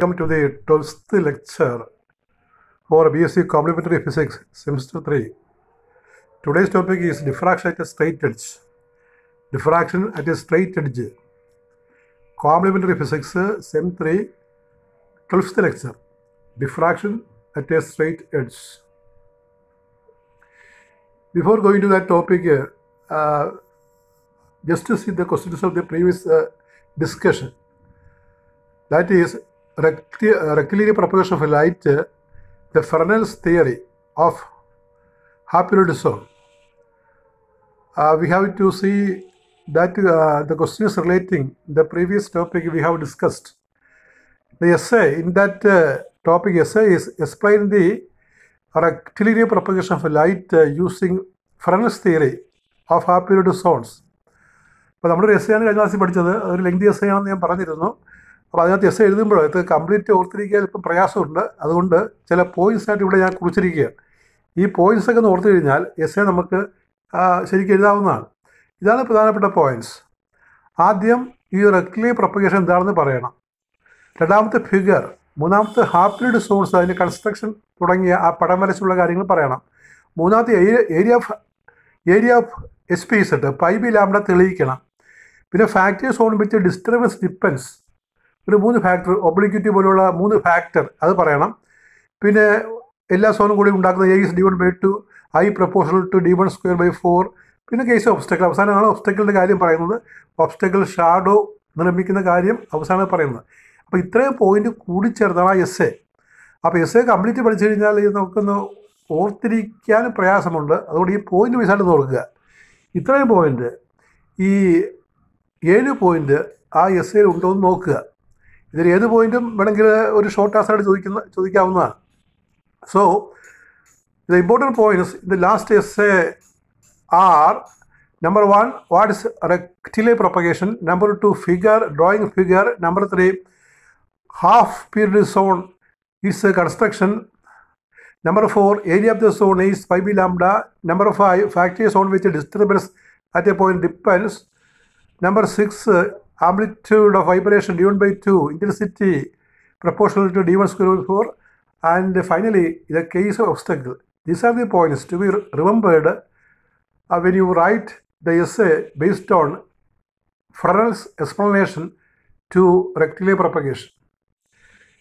Welcome to the 12th lecture for BSc Complementary Physics, Semester 3. Today's topic is diffraction at a straight edge. Diffraction at a straight edge. Complementary Physics, Sem 3, 12th lecture. Diffraction at a straight edge. Before going to that topic, uh, just to see the questions of the previous uh, discussion. That is, rectilinear propagation of light the Fresnel's theory of ഹാപ്പിലോഡിസം we have to see that uh, the question is relating the previous topic we have discussed. The essay in that uh, topic essay is explain the rectilinear propagation of light uh, using Fresnel's theory of half period zones അപ്പോൾ നമ്മുടെ S ആണ് കഴിഞ്ഞ ക്ലാസ്സിൽ പഠിച്ചത് ഒരു lengthy S ആണെന്ന് ഞാൻ പറഞ്ഞിരുന്നു അപ്പോൾ അതിനകത്ത് എസ് എഴുതുമ്പോൾ ഇത് കംപ്ലീറ്റ് ഓർത്തിരിക്കാൻ ഇപ്പം പ്രയാസമുണ്ട് അതുകൊണ്ട് ചില പോയിന്റ്സ് ആയിട്ട് ഇവിടെ ഞാൻ കുറിച്ചിരിക്കുകയാണ് ഈ പോയിന്റ്സ് ഒക്കെ ഓർത്തു കഴിഞ്ഞാൽ എസ് എ നമുക്ക് ശരിക്കും എഴുതാവുന്നതാണ് ഇതാണ് പ്രധാനപ്പെട്ട പോയിന്റ്സ് ആദ്യം ഈ റെക്ലി പ്രൊപ്പഗേഷൻ എന്താണെന്ന് പറയണം രണ്ടാമത്തെ ഫിഗർ മൂന്നാമത്തെ ഹാപ്പിഡ് സോൺസ് അതിൻ്റെ കൺസ്ട്രക്ഷൻ തുടങ്ങിയ ആ പടം വരച്ചുള്ള കാര്യങ്ങൾ പറയണം മൂന്നാമത്തെ area of area of S P set pi B lambda തെളിയിക്കണം പിന്നെ factory zone which disturbance depends ഒരു മൂന്ന് ഫാക്ടർ ഒബ്ലിക്യൂറ്റി പോലുള്ള മൂന്ന് ഫാക്ടർ അത് പറയണം പിന്നെ എല്ലാ സോണും കൂടി ഉണ്ടാക്കുന്ന A is D one by two I proposal to D one square by four പിന്നെ കേസ് ഒബ്സ്റ്റക്കിൾ അവസാനമാണ് ഒബ്സ്റ്റക്കിളിൻ്റെ കാര്യം പറയുന്നത് ഒബ്സ്റ്റക്കിൾ ഷാഡോ നിർമ്മിക്കുന്ന കാര്യം അവസാനം പറയുന്നത് അപ്പോൾ ഇത്രയും പോയിന്റ് കൂടിച്ചേർത്താണ് ആ എസ് എ അപ്പോൾ എസ് എ കംപ്ലീറ്റ് പഠിച്ചു കഴിഞ്ഞാൽ ഇത് നമുക്കൊന്ന് ഓർത്തിരിക്കാൻ പ്രയാസമുണ്ട് അതുകൊണ്ട് ഈ പോയിൻ്റ് വയസ്സായിട്ട് നോക്കുക ഇത്രയും പോയിൻറ്റ് ഈ ഏഴ് പോയിൻറ്റ് ആ എസ് എയിൽ ഉണ്ടോ എന്ന് നോക്കുക ഇതിൽ ഏത് പോയിന്റും വേണമെങ്കിൽ ഒരു ഷോർട്ട് ആൻസറായിട്ട് ചോദിക്കുന്ന ചോദിക്കാവുന്നതാണ് so the important points in the last S A are number one what is rectilinear propagation number two figure drawing figure number three half period zone its construction number four area of the zone is five B lambda number five factory zone with disturbance at a point depends number six amplitude of vibration D one by two intensity proportional to D one square four and finally the case of obstacle these are the points to be remembered when you write the S A based on Fresnel's explanation to rectilinear propagation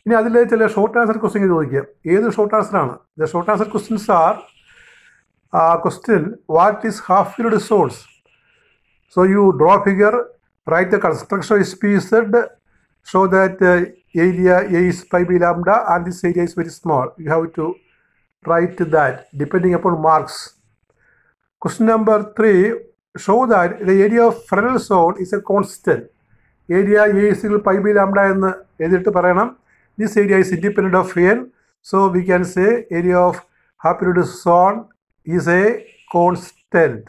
ഇനി അതിൽ ചില short answer question ചോദിക്കുക ഏത് short ആൻസറാണ് the short answer questions are question what is half യുഡ് zones so you draw figure Write the construction is PZ, show that uh, area A is pi b lambda and this area is very small. You have to write that depending upon marks. Question number 3, show that the area of Fresnel zone is a constant. Area A is equal to pi b lambda എന്ന് എഴുതിയിട്ട് this area is independent of n so we can say area of Haploid zone is a constant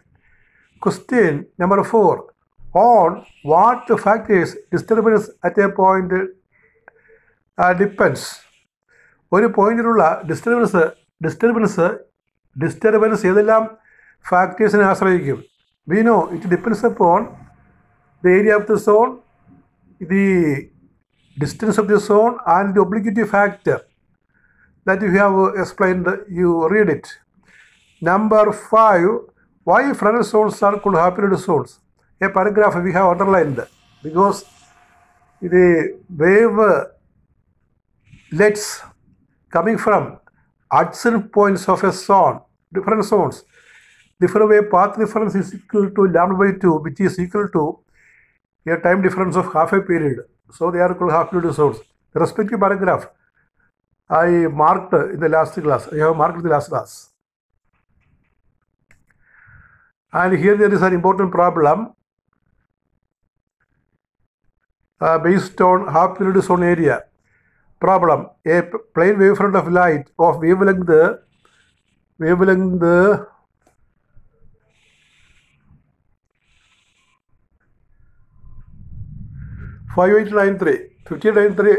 question number 4 on what factors disturbance at a point uh, depends ഒരു പോയിന്റിലുള്ള disturbance disturbance disturbance ഏതെല്ലാം ഫാക്ടേഴ്സിനെ ആശ്രയിക്കും we know it depends upon the area of the zone the distance of the zone and the obliquity factor that you have explained you read it number five why front zones are called half period zones a paragraph we have underlined because the wavelets coming from adjacent points of a zone, different zones, different wave path difference is equal to lambda by 2 which is equal to a time difference of half a period. So they are called half period zones. The respective paragraph I marked in the last class, I have marked in the last class. And here there is an important problem. based on half period zone area. Problem A plane wavefront of light of wavelength wavelength five eight nine three fifty nine three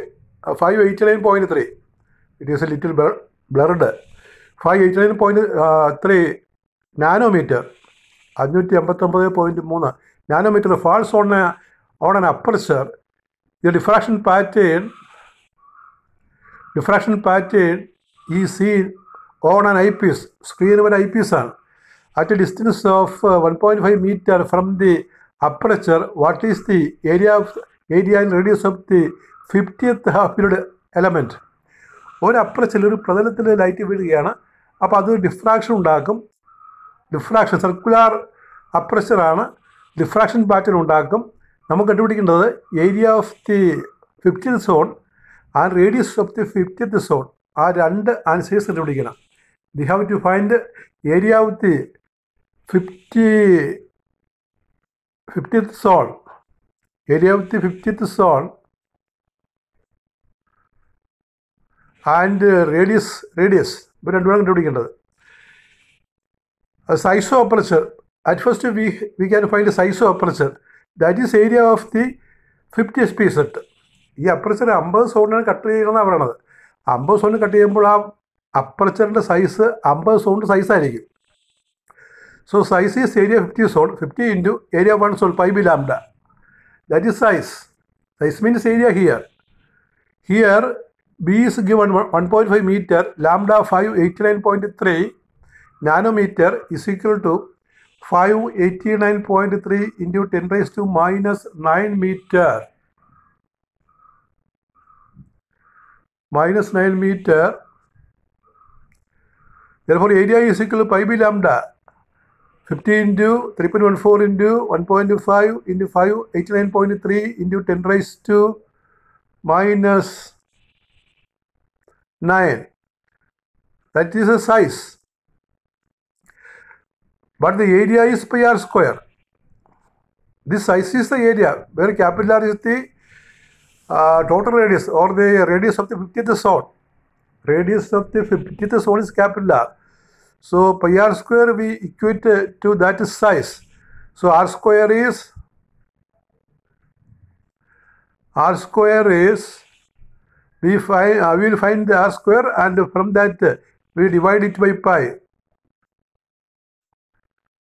five eighty nine point three. It is a little blurred. Five eighty nine point three nanometre അഞ്ഞൂറ്റി അമ്പത്തൊമ്പത് പോയിൻറ്റ് മൂന്ന് nanometre falls on on an aperture The diffraction pattern, diffraction pattern is seen on an eyepiece, screen of an eyepiece on, at a distance of 1.5 meter from the aperture. What is the area of area area and radius of the period element or aperture അപ്രച്ചിൽ ഒരു light light appo adu diffraction undakum diffraction circular aperture aanu diffraction pattern undakum നമ്മൾ കണ്ടുപിടിക്കേണ്ടത് area of the fiftieth zone and radius of the fiftieth zone ആ രണ്ട് answers കണ്ടുപിടിക്കണം we have to find area of the fifty fiftieth zone area of the fiftieth zone and radius radius ഇപ്പോൾ രണ്ടുപേരും കണ്ടുപിടിക്കേണ്ടത് size aperture at first we we can find size aperture that is area of the fifty S P set ഈ aperture അമ്പത് സൗണ്ടിനാണ് cut ചെയ്യണമെന്നാണ് പറയണത് അമ്പത് sound cut ചെയ്യുമ്പോൾ ആ അപ്പർച്ചറിൻ്റെ സൈസ് അമ്പത് സൗണ്ട് സൈസായിരിക്കും so size is area fifty zone fifty into area one zone pi B lambda that is size size means area here here B is given one point five metre lambda five eighty nine point three nanometre is equal to five eighty nine point three into ten raise to minus nine metre minus nine metre therefore area is equal to pi by lambda 50 into 3.14 into 1.5 into 5 89.3 into 10 raised to minus 9 that is the size but the area is pi r square. This size is the area where capital R is the uh, total radius or the radius of the 50th sort Radius of the 50th sort is capital R. So pi r square we equate to that size. So r square is r square is we find uh, we will find the r square and from that we divide it by pi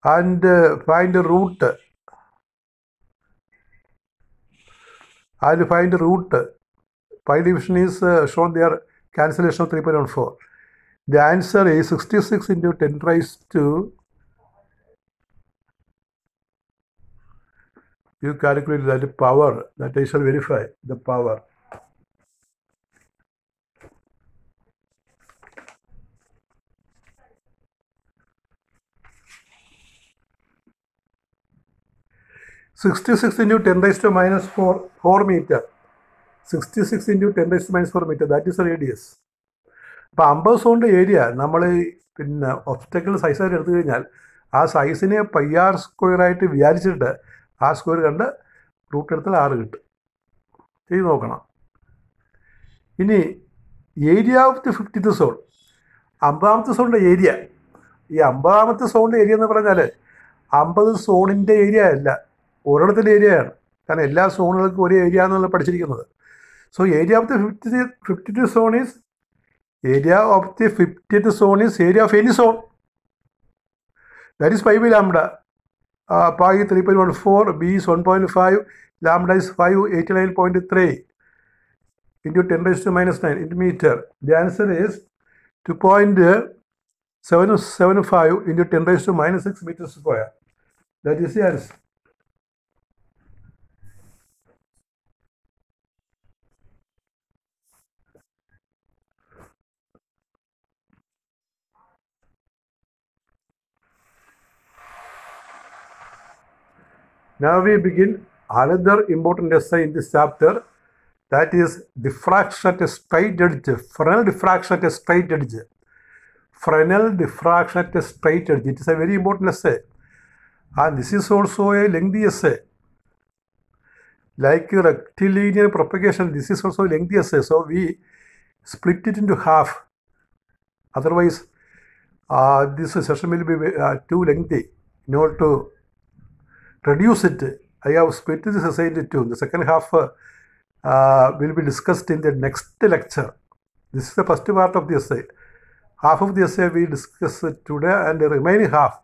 and uh, find the root and find the root pi division is uh, shown there cancellation of 3.14 the answer is 66 into 10 raised to you calculate that power that I shall verify the power sixty six into ten raise to minus four four metre sixty six into ten raise to minus four metre that is radius അപ്പോൾ അമ്പത് സോണിൻ്റെ area നമ്മൾ പിന്നെ obstacle സൈസായിട്ട് എടുത്തു കഴിഞ്ഞാൽ ആ സൈസിനെ pi R സ്ക്വയറായിട്ട് വിചാരിച്ചിട്ട് ആ square കണ്ട് റൂട്ട് എടുത്താൽ ആറ് കിട്ടും ചെയ്ത് നോക്കണം ഇനി area of the fiftieth zone അമ്പതാമത്തെ സോണിൻ്റെ ഏരിയ ഈ അമ്പതാമത്തെ സോണിൻ്റെ ഏരിയ എന്ന് പറഞ്ഞാൽ അമ്പത് സോണിൻ്റെ ഏരിയ അല്ല ഒരിടത്തിൻ്റെ ഏരിയയാണ് കാരണം എല്ലാ സോണുകൾക്കും ഒരേ ഏരിയ എന്നുള്ള പഠിച്ചിരിക്കുന്നത് so area of the fifty fifty two zone is area of the fifty two zone is area of any zone that is five lambda പാകി three point one four B is one point five lambda is five eighty nine point three into ten raise to minus nine into metre the answer is two point seven seven five into ten raise to minus six metre square that is the answer Now we begin another important essay in this chapter that is diffraction at straight edge, Fresnel diffraction at straight edge. Fresnel diffraction at straight edge. It is a very important essay. And this is also a lengthy essay. Like rectilinear propagation, this is also a lengthy essay. So we split it into half. Otherwise, uh, this session will be uh, too lengthy in order to reduce it. I have split this aside into two. The second half uh, will be discussed in the next lecture. This is the first part of the essay. Half of the essay we discuss today and the remaining half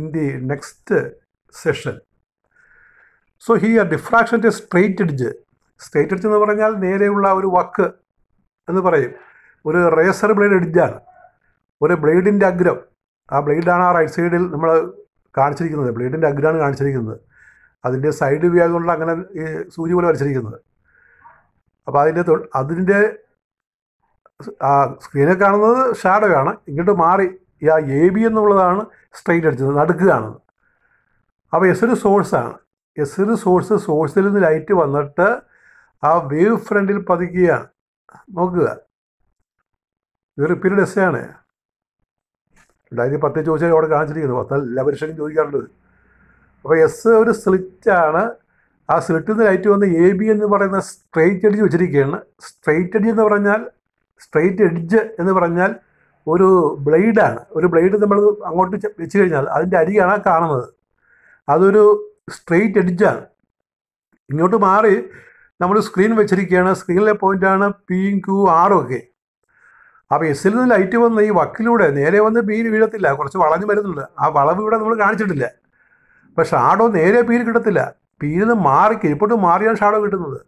in the next session. So here ഡിഫ്രാക്ഷൻ്റെ straight edge straight edge എന്ന് പറഞ്ഞാൽ നേരെയുള്ള ഒരു വക്ക് എന്ന് പറയും ഒരു razor blade എഡ്ജാണ് ഒരു ബ്ലേഡിൻ്റെ അഗ്രം ആ ബ്ലേഡാണ് ആ റൈറ്റ് സൈഡിൽ നമ്മൾ കാണിച്ചിരിക്കുന്നത് പ്ലേറ്റിൻ്റെ അഗ്രാണ് കാണിച്ചിരിക്കുന്നത് അതിൻ്റെ സൈഡ് വ്യൂ അങ്ങനെ ഈ സൂചി പോലെ വരച്ചിരിക്കുന്നത് അപ്പോൾ അതിൻ്റെ അതിൻ്റെ ആ സ്ക്രീനിൽ കാണുന്നത് ഷാഡോ ആണ് ഇങ്ങോട്ട് മാറി ആ എ ബി എന്നുള്ളതാണ് സ്ട്രെയിറ്റ് അടിച്ചത് നടുക്ക് കാണുന്നത് അപ്പോൾ എസ് ഒരു സോഴ്സാണ് എസ് ഒരു സോഴ്സ് സോഴ്സിൽ നിന്ന് ലൈറ്റ് വന്നിട്ട് ആ വേവ് ഫ്രണ്ടിൽ പതിക്കുകയാണ് നോക്കുക ഇതൊരു പീരീഡ് എസ് ആണ് രണ്ടായിരത്തി പത്തിൽ ചോദിച്ചാൽ അവിടെ കാണിച്ചിരിക്കുന്നു പത്ത് എല്ലാ പരീക്ഷയ്ക്കും ചോദിക്കാറുള്ളത് അപ്പോൾ എസ് ഒരു സ്ലിറ്റാണ് ആ സ്ലിറ്റിൽ നിന്ന് ലൈറ്റ് വന്ന് എ ബി എന്ന് പറയുന്ന സ്ട്രെയിറ്റ് എഡ്ജ് വെച്ചിരിക്കുകയാണ് സ്ട്രെയിറ്റ് എഡ്ജ് എന്ന് പറഞ്ഞാൽ സ്ട്രെയിറ്റ് എഡ്ജ് എന്ന് പറഞ്ഞാൽ ഒരു ബ്ലേഡാണ് ഒരു ബ്ലേഡ് നമ്മൾ അങ്ങോട്ട് വെച്ച് കഴിഞ്ഞാൽ അതിൻ്റെ അരിയാണ് കാണുന്നത് അതൊരു സ്ട്രെയിറ്റ് എഡ്ജാണ് ഇങ്ങോട്ട് മാറി നമ്മൾ സ്ക്രീൻ വെച്ചിരിക്കുകയാണ് സ്ക്രീനിലെ പോയിൻ്റാണ് പിയും ക്യൂ ആറും ഒക്കെ അപ്പോൾ എസ്സിൽ നിന്ന് ലൈറ്റ് വന്ന് ഈ വക്കിലൂടെ നേരെ വന്ന് പീൽ വീഴത്തില്ല കുറച്ച് വളഞ്ഞു വരുന്നുണ്ട് ആ വളവ് ഇവിടെ നമ്മൾ കാണിച്ചിട്ടില്ല അപ്പോൾ ഷാഡോ നേരെ പീര് കിട്ടത്തില്ല പീലിൽ നിന്ന് മാറി കിരിപ്പോട്ട് മാറിയാണ് ഷാഡോ കിട്ടുന്നത്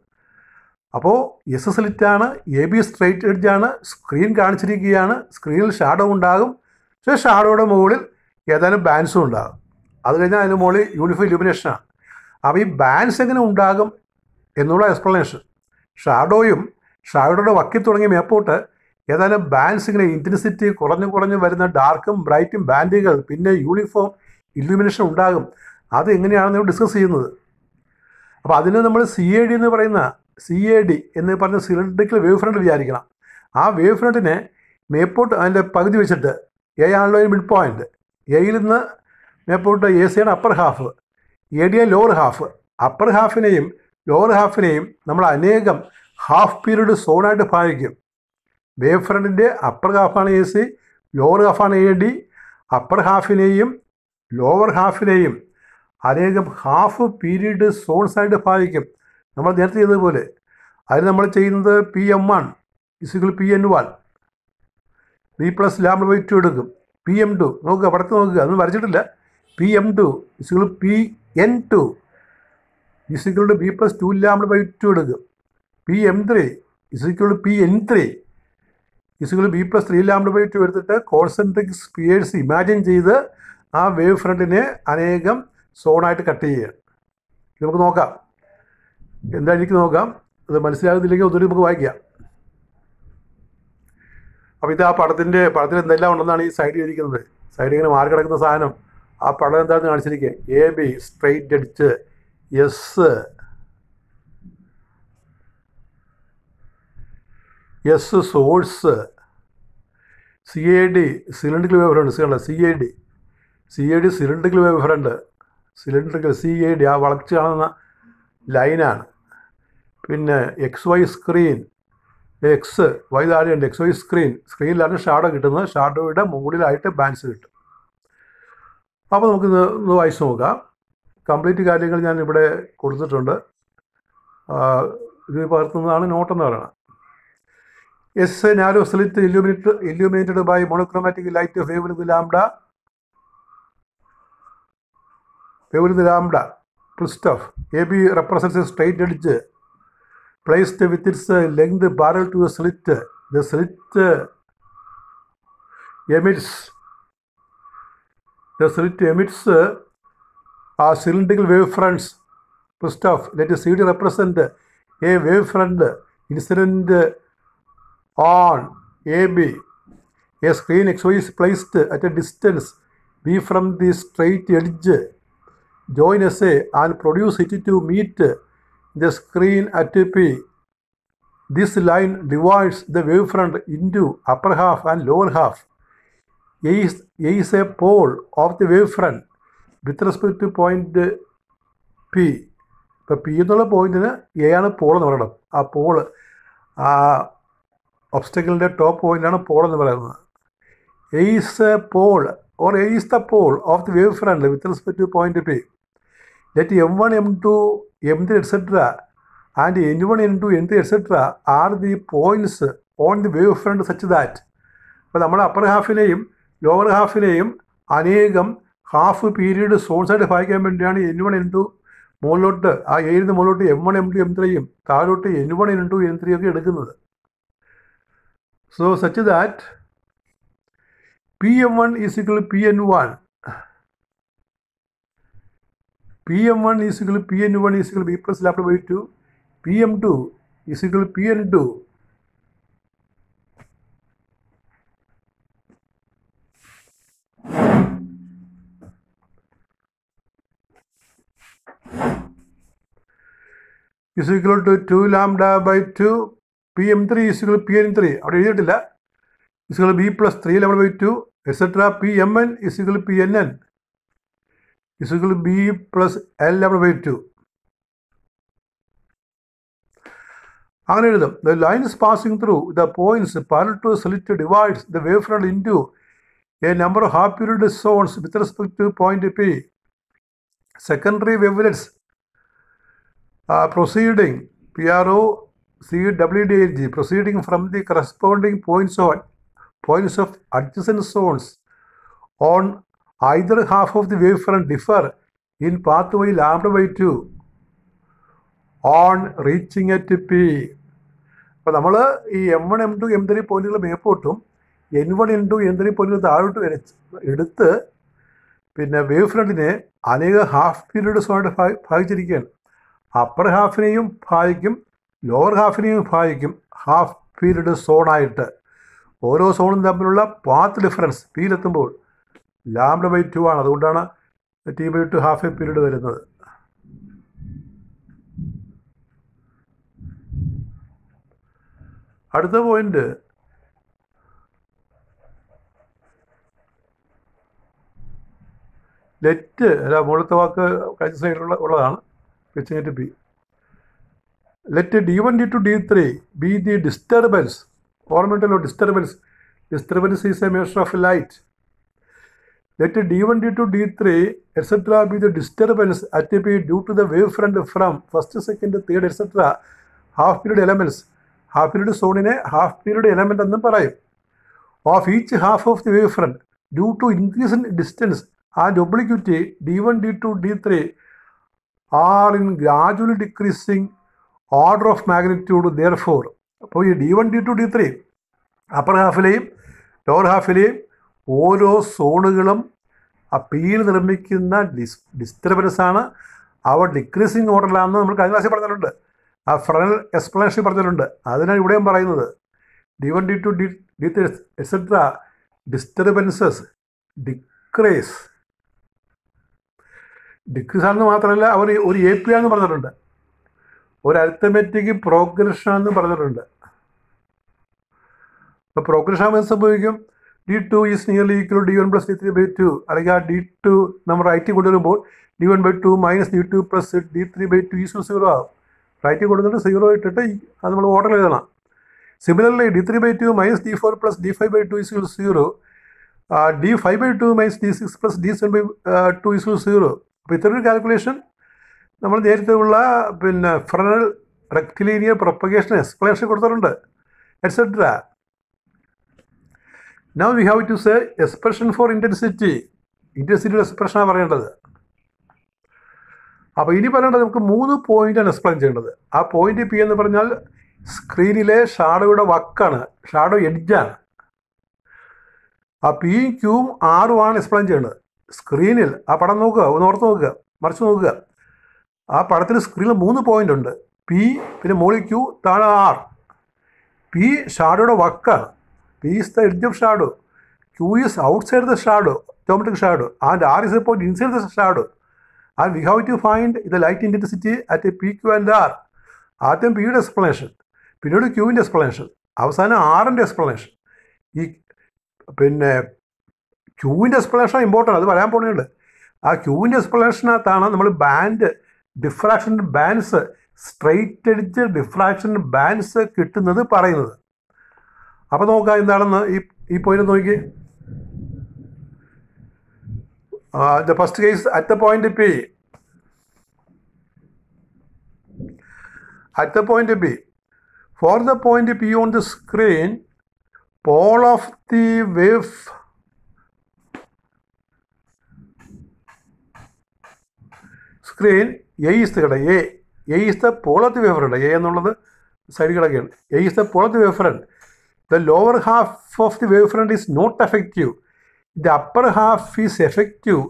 അപ്പോൾ എസ് എസ് ലിറ്റാണ് എ ബി സ്ട്രൈറ്റ് എഡ്ജാണ് സ്ക്രീൻ കാണിച്ചിരിക്കുകയാണ് സ്ക്രീനിൽ ഷാഡോ ഉണ്ടാകും പക്ഷേ ഷാഡോയുടെ മുകളിൽ ഏതാനും ബാൻസും ഉണ്ടാകും അത് കഴിഞ്ഞാൽ അതിന് മുകളിൽ യൂണിഫോം ഇലുമിനേഷനാണ് അപ്പോൾ ഈ ബാൻസ് എങ്ങനെ ഉണ്ടാകും എന്നുള്ള എക്സ്പ്ലനേഷൻ ഷാഡോയും ഷാഡോയുടെ വക്കി തുടങ്ങിയ മേപ്പോട്ട് ഏതായാലും ബാൻഡ്സ് ഇങ്ങനെ ഇൻറ്റൻസിറ്റി കുറഞ്ഞു കുറഞ്ഞു വരുന്ന ഡാർക്കും ബ്രൈറ്റും ബാൻഡുകൾ പിന്നെ യൂണിഫോം ഇലുമിനേഷൻ ഉണ്ടാകും അത് എങ്ങനെയാണ് നമ്മൾ ഡിസ്കസ് ചെയ്യുന്നത് അപ്പോൾ അതിന് നമ്മൾ സി എ ഡി എന്ന് പറയുന്ന സി എ ഡി എന്ന് പറഞ്ഞ സിലിണ്ടറിക്കൽ വേവ് ഫ്രണ്ട് വിചാരിക്കണം ആ വേവ് ഫ്രണ്ടിനെ മേപ്പോട്ട് അതിൻ്റെ പകുതി വെച്ചിട്ട് എ ആണല്ലോ മിഡ് പോയിൻറ്റ് എയിൽ നിന്ന് മേപ്പോട്ട് എ സിയുടെ upper half A D lower half upper ഹാഫിനെയും ലോവർ ഹാഫിനെയും നമ്മൾ അനേകം ഹാഫ് പീരീഡ് സോണായിട്ട് ഭാവിക്കും വേവ് ഫ്രണ്ടിൻ്റെ അപ്പർ ഹാഫാണ് എ സി ലോവർ ഹാഫാണ് എ ഡി അപ്പർ ഹാഫിനെയും ലോവർ ഹാഫിനെയും അനേകം ഹാഫ് പീരീഡ് സോൺസായിട്ട് ആയിട്ട് നമ്മൾ നേരത്തെ ചെയ്തതുപോലെ അതിന് നമ്മൾ ചെയ്യുന്നത് പി എം വൺ ഇസുകൾ P N one B plus lambda by two എടുക്കും പി എം ടു നോക്കുക പടത്ത് നോക്കുക അതൊന്നും വരച്ചിട്ടില്ല പി എം ടു ഇസുകൾ പി എൻ ടു ഇസിക്കൽ B plus two lambda by two എടുക്കും പി എം ത്രീ ഇസിക്കൽ പി എൻ ത്രീ ഇസുകൾ B plus three lambda by two എടുത്തിട്ട് കോൺസെൻട്രിക് സ്പിയേഴ്സ് ഇമാജിൻ ചെയ്ത് ആ വേവ് ഫ്രണ്ടിനെ അനേകം സോണായിട്ട് കട്ട് ചെയ്യുക നമുക്ക് നോക്കാം എന്തായിരിക്കും എനിക്ക് നോക്കാം ഇത് മനസ്സിലാകുന്നില്ലെങ്കിൽ ഒന്നുകൂടി നമുക്ക് വായിക്കാം അപ്പോൾ ഇത് ആ പടത്തിൻ്റെ പടത്തിൽ എന്തെല്ലാം ഉണ്ടെന്നാണ് ഈ സൈഡ് ഇരിക്കുന്നത് സൈഡ് ഇങ്ങനെ മാറി കിടക്കുന്ന സാധനം ആ പടം എന്താണെന്ന് കാണിച്ചിരിക്കുക എ ബി സ്ട്രെയിറ്റ് അടിച്ച് S S source C I D cylindrical wavefront cylinder C I D C I D cylindrical wavefront cylindrical C I D ആ വളച്ച് കാണുന്ന ലൈനാണ് പിന്നെ X Y screen X Y താഴെയുണ്ട് എക്സ് വൈ സ്ക്രീൻ സ്ക്രീനിലാണ് shadow കിട്ടുന്നത് ഷാഡോയുടെ മുകളിലായിട്ട് ബാൻസ് കിട്ടും അപ്പോൾ നമുക്കിത് ഒന്ന് വായിച്ച് നോക്കാം കംപ്ലീറ്റ് കാര്യങ്ങൾ ഞാൻ ഇവിടെ കൊടുത്തിട്ടുണ്ട് ഇത് പകർത്തുന്നതാണ് നോട്ടെന്ന് പറയുന്നത് S narrow slit illuminate illuminated by monochromatic light ഫേവിൾ ദി ലാംഡ ഫേവിൾ ദി ലാംഡ ടഫ് A B represents straight edge placed with its length parallel to the slit the slit emits the slit emits a സിലിണ്ടറിൽ wave fronts plus ടഫ് let C D represent a wave front incident on AB. A screen XY is placed at a distance B from the straight edge. Join SA and produce it to meet the screen at P. This line divides the wavefront into upper half and lower half. A is, a is a pole of the wavefront with respect to point P ഇപ്പോൾ P എന്നുള്ള പോയിന്റിന് A ആണ് Paul എന്ന് പറയണം ആ Paul ആ ഒബ്സ്റ്റക്കിളിൻ്റെ top പോയിൻ്റാണ് pole എന്ന് പറയുന്നത് is a pole or is the pole of the wave front with respect to point P let M one M two M three etcetera and N one N two N three etcetera are the points on the wave front such that അപ്പോൾ നമ്മുടെ upper ഹാഫിനെയും lower ഹാഫിനെയും അനേകം half period സോൺസായിട്ട് ഭാഗിക്കാൻ വേണ്ടിയാണ് N one N to മുകളിലോട്ട് ആ ഏഴിന് മുകളിലോട്ട് M one M two M ത്രീയും താഴോട്ട് N one N two N three ഒക്കെ എടുക്കുന്നത് So such that PM1 is equal to PN1. PM1 is equal to PN1 is equal to B plus lambda by 2. PM2 is equal to PN2. is equal to 2 lambda by 2 PM3 is equal to PN3. That is not is equal to B plus 3 11 by 2, etc. PMN is equal to PNN. Is equal to B plus L 11 by 2. The lines passing through the points parallel to the solid divides the wavefront into a number of half-period zones with respect to point P. Secondary wavelets are proceeding PRO C W D L G proceeding from the corresponding points on points of adjacent zones on either half of the wave front differ in path by lambda by two on reaching at P അപ്പോൾ നമ്മൾ ഈ M one M two M three പോയിന്റുകൾ മേപ്പോട്ടും N one N two M three പോയിന്റുകൾ താഴോട്ട് വരെ എടുത്ത് പിന്നെ വേവ് ഫ്രണ്ടിനെ അനേക ഹാഫ് പീരീഡ്സുമായിട്ട് ഭാഗിച്ചിരിക്കുകയാണ് അപ്പർ ഹാഫിനെയും ഭാഗിക്കും ലോവർ ഹാഫിനെയും വിഭാഗിക്കും ഹാഫ് ഫീൽഡ് സോണായിട്ട് ഓരോ സോണും തമ്മിലുള്ള പാത്ത് ഡിഫറൻസ് ഫീലെത്തുമ്പോൾ ലാംഡ ബൈ ടു ആണ് അതുകൊണ്ടാണ് T by two half A period വരുന്നത് അടുത്ത പോയിന്റ് ലെറ്റ് അല്ല മുകളിലത്തെ വാക്ക് കഴിഞ്ഞ സൈഡിലുള്ള ഉള്ളതാണ് pitch net P let d1 d2 d3 be the disturbance ornamental or disturbance disturbance is a measure of light let d1 d2 d3 etc be the disturbance at p due to the wavefront from first to second third etc half period elements half period zone in a half period element and the of each half of the wavefront due to increase in distance and obliquity d1 d2 d3 are in gradually decreasing order of magnitude therefore അപ്പോൾ ഈ D one D two D three upper ഹാഫിലെയും lower ഹാഫിലെയും ഓരോ സോണുകളും ആ peel നിർമ്മിക്കുന്ന ഡിസ് ഡിസ്റ്റർബൻസാണ് ആണ് അവ ഡിക്രീസിങ് ഓർഡറിലാണെന്ന് നമ്മൾ കഴിഞ്ഞ ക്ലാസ്സിൽ പറഞ്ഞിട്ടുണ്ട് ആ ഫ്രണൽ എക്സ്പ്ലനേഷൻ പറഞ്ഞിട്ടുണ്ട് അതിനാണ് ഇവിടെയും പറയുന്നത് D one D two D D three etcetera disturbances decrease decrease ആണെന്ന് മാത്രമല്ല അവർ ഒരു എ പി ആണെന്ന് പറഞ്ഞിട്ടുണ്ട് ഒരു അരിത്തമെറ്റിക് പ്രോഗ്രഷൻ എന്ന് പറഞ്ഞിട്ടുണ്ട് അപ്പോൾ പ്രോഗ്രഷൻ എന്ന് സംഭവിക്കും D two is nearly equal D one plus D three by two അല്ലെങ്കിൽ ആ ഡി ടു നമ്മൾ റൈറ്റ് കൊണ്ടുവരുമ്പോൾ D one by two minus D two plus D three by two is zero ആകും റൈറ്റ് കൊണ്ടുവന്നിട്ട് zero ഇട്ടിട്ട് അത് നമ്മൾ order എഴുതണം similarly D three by two minus D four plus D five by two is zero D five by two minus D six plus D seven by two is zero അപ്പോൾ ഇത്തരം ഒരു calculation നമ്മൾ നേരത്തെ ഉള്ള പിന്നെ Fresnel rectilinear propagation explanation കൊടുത്തിട്ടുണ്ട് etcetera now we have to say expression for intensity ഇൻറ്റൻസിറ്റിയുടെ എക്സ്പ്രഷനാണ് പറയേണ്ടത് അപ്പോൾ ഇനി പറയേണ്ടത് നമുക്ക് മൂന്ന് പോയിൻ്റാണ് എക്സ്പ്ലെയിൻ ചെയ്യേണ്ടത് ആ പോയിൻ്റ് പി എന്ന് പറഞ്ഞാൽ സ്ക്രീനിലെ ഷാഡോയുടെ വക്കാണ് ഷാഡോ എഡ്ജാണ് ആ പിയും ക്യൂവും ആറുമാണ് എക്സ്പ്ലെയിൻ ചെയ്യേണ്ടത് സ്ക്രീനിൽ ആ പടം നോക്കുക ഒന്ന് ഓർത്ത് നോക്കുക മറിച്ച് നോക്കുക ആ പടത്തിൽ സ്ക്രീനിൽ മൂന്ന് പോയിൻ്റ് ഉണ്ട് പി പിന്നെ മോളി ക്യൂ താഴെ ആർ പി ഷാഡോയുടെ വർക്കാണ് P is the edge of shadow Q is outside the shadow geometric shadow and R is എപ്പോഴും inside the shadow and we have to find the light intensity at a P Q and R ആദ്യം പിയുടെ explanation പിന്നീട് ക്യൂവിൻ്റെ explanation അവസാനം ആറിൻ്റെ explanation ഈ പിന്നെ ക്യൂവിൻ്റെ explanation important അത് പറയാൻ പോകുന്നുണ്ട് ആ ക്യൂവിൻ്റെ എക്സ്പ്ലനേഷനകത്താണ് നമ്മൾ ബാൻഡ് ഡിഫ്രാക്ഷൻ ബാൻസ് സ്ട്രെയിറ്റ് അടിച്ച് ഡിഫ്രാക്ഷൻ ബാൻസ് കിട്ടുന്നത് പറയുന്നത് അപ്പോൾ നോക്കാം എന്താണെന്ന് ഈ ഈ പോയിന്റ് നോക്കി the first case at the point P at the point before the point P on the screen pole of the wave screen എയിസ്തുകളുടെ എ എയിസ്ത പോളത്ത് വേഫറുണ്ട് എ എന്നുള്ളത് സൈഡുകളൊക്കെയാണ് കിടക്കുകയാണ് A is the pole of wavefront the lower half of the wavefront is not effective the upper half is effective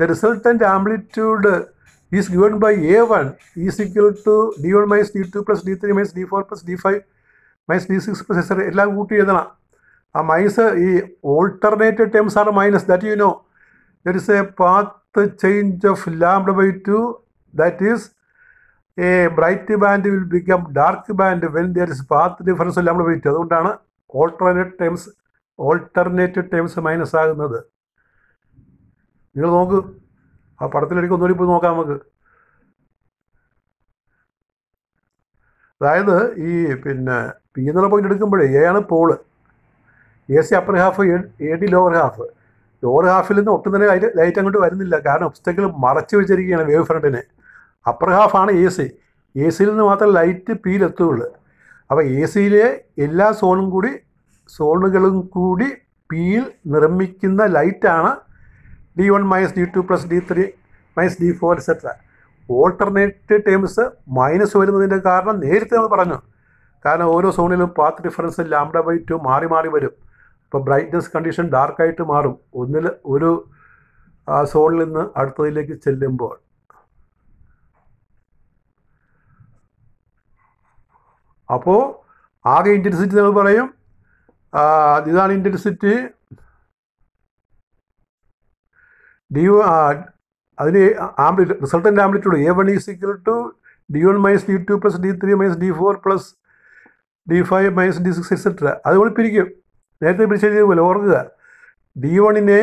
the resultant amplitude is given by A one is equal to D one minus D two plus D three minus D four plus D five minus D six plus S എല്ലാം കൂട്ടി എഴുതണം ആ minus ഈ alternative terms ആണ് minus that you know there is a path change of lambda by two That is, a bright band will become dark band when there is path difference നമ്മൾ വിളിച്ചു അതുകൊണ്ടാണ് alternate times alternate times minus ആകുന്നത് നിങ്ങൾ നോക്ക് ആ പടത്തിലേക്ക് ഒന്നുകൂടി പോയി നോക്കാം നമുക്ക് അതായത് ഈ പിന്നെ പി എന്നുള്ള പോയിന്റ് എടുക്കുമ്പോഴേ എ ആണ് pole A C upper half A D lower half lower ഹാഫിൽ നിന്ന് ഒട്ടും തന്നെ ലൈറ്റ് അങ്ങോട്ട് വരുന്നില്ല കാരണം ഒബ്സ്റ്റക്കിൾ മറച്ചു വെച്ചിരിക്കുകയാണ് വേവ് ഫ്രണ്ടിനെ അപ്പർ ഹാഫാണ് എ സി എ സിയിൽ നിന്ന് മാത്രം ലൈറ്റ് പിയിലെത്തുകയുള്ളൂ അപ്പോൾ എ സിയിലെ എല്ലാ സോണും കൂടി സോണുകളും കൂടി പിയിൽ നിർമ്മിക്കുന്ന ലൈറ്റാണ് D one minus D two plus D three minus D four etcetera alternate terms minus വരുന്നതിൻ്റെ കാരണം നേരത്തെ നമ്മൾ പറഞ്ഞു കാരണം ഓരോ സോണിലും path difference lambda by two മാറി മാറി വരും ഇപ്പോൾ ബ്രൈറ്റ്നസ് കണ്ടീഷൻ ഡാർക്കായിട്ട് മാറും ഒന്നിൽ ഒരു സോണിൽ നിന്ന് അടുത്തതിലേക്ക് ചെല്ലുമ്പോൾ അപ്പോൾ ആകെ ഇൻറ്റൻസിറ്റി നമ്മൾ പറയും ഇതാണ് ഇൻറ്റൻസിറ്റി ഡി അതിന് ആംബ്ലി resultant amplitude A one is equal to D one minus D two plus D three minus D four plus D five minus D six etcetera അതുപോലെ പിരിക്കും നേരത്തെ പിരിച്ചെഴുതിയ പോലെ ഓർക്കുക ഡി വണ്ണിനെ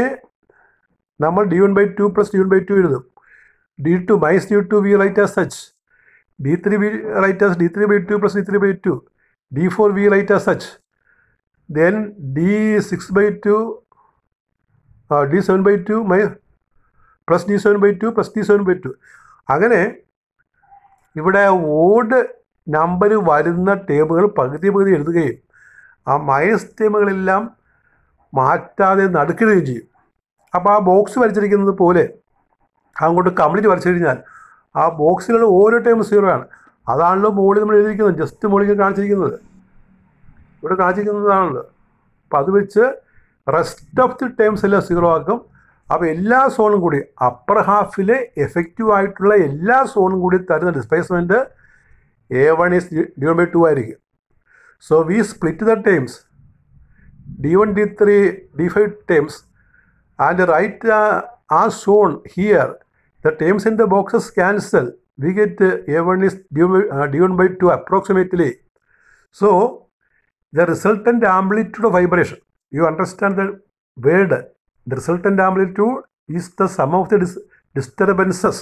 നമ്മൾ D one by two plus D one by two എഴുതും D two minus D two we write as such D three be write as D three by two plus D three by two D four we write as such then D six by two D seven by two my plus D seven by two plus D seven by two അങ്ങനെ ഇവിടെ odd number വരുന്ന ടേബുകൾ പകുതി പകുതി എഴുതുകയും ആ minus ടേമുകളെല്ലാം മാറ്റാതെ നടക്കുകയും ചെയ്യും അപ്പോൾ ആ ബോക്സ് വരച്ചിരിക്കുന്നത് പോലെ അങ്ങോട്ട് കംപ്ലീറ്റ് വരച്ചു കഴിഞ്ഞാൽ ആ ബോക്സിലുള്ള ഓരോ ടൈം സീറോ ആണ് അതാണല്ലോ മുകളിൽ നമ്മൾ എഴുതിയിരിക്കുന്നത് ജസ്റ്റ് മുകളിൽ കാണിച്ചിരിക്കുന്നത് ഇവിടെ കാണിച്ചിരിക്കുന്നതാണല്ലോ അപ്പം അത് വെച്ച് റെസ്റ്റ് ഓഫ് ദി ടേംസ് എല്ലാം സീറോ ആക്കും അപ്പോൾ എല്ലാ സോണും കൂടി അപ്പർ ഹാഫിലെ എഫക്റ്റീവ് ആയിട്ടുള്ള എല്ലാ സോണും കൂടി തരുന്ന displacement A one is D one by two ആയിരിക്കും so we split the terms D one D three D five terms and write ആ zone here The terms in the boxes cancel. We get A1 is divided uh, by 2 approximately. So, the resultant amplitude of vibration. You understand the word. The resultant amplitude is the sum of the dis disturbances.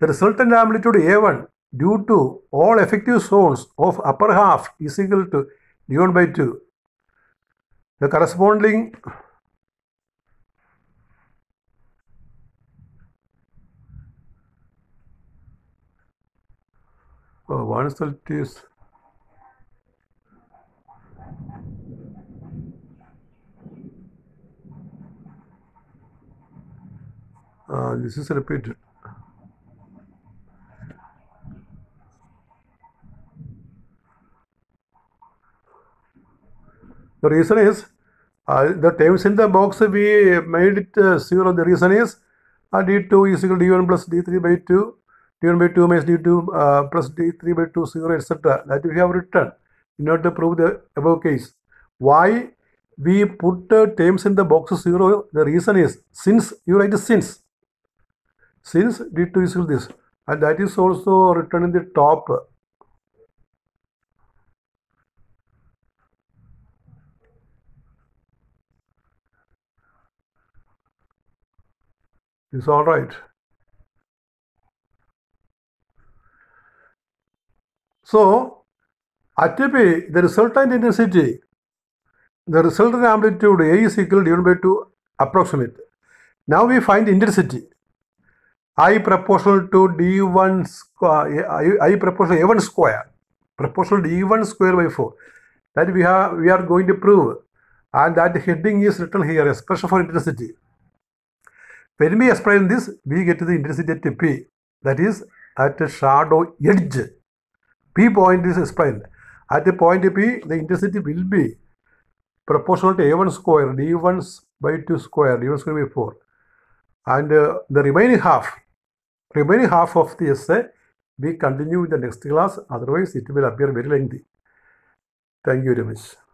The resultant amplitude A1 due to all effective zones of upper half is equal to divided by 2. The corresponding So oh, what is Uh, this is repeated. The reason is uh, the times in the box we made it uh, zero. The reason is uh, d2 is equal to d1 plus d3 by 2 d by 2 minus d2 uh, plus d3 by 2 0 etc that we have written in order to prove the above case. Why we put uh, terms in the box 0 the reason is since you write since since d2 is equal to this and that is also written in the top It's all right. So, ATP, the resultant intensity, the resultant amplitude A is equal divided by 2 approximate. Now we find intensity. I proportional to D1 square, I, I proportional A1 square, proportional to one square by 4. That we, have, we are going to prove. And that heading is written here, expression for intensity. When we explain this, we get the intensity at P, that is at shadow edge. P point is explained. At the point P, the intensity will be proportional to A1 square, D1 by 2 square, D1 square by 4. And uh, the remaining half, remaining half of the essay, we continue in the next class, otherwise it will appear very lengthy. Thank you very much.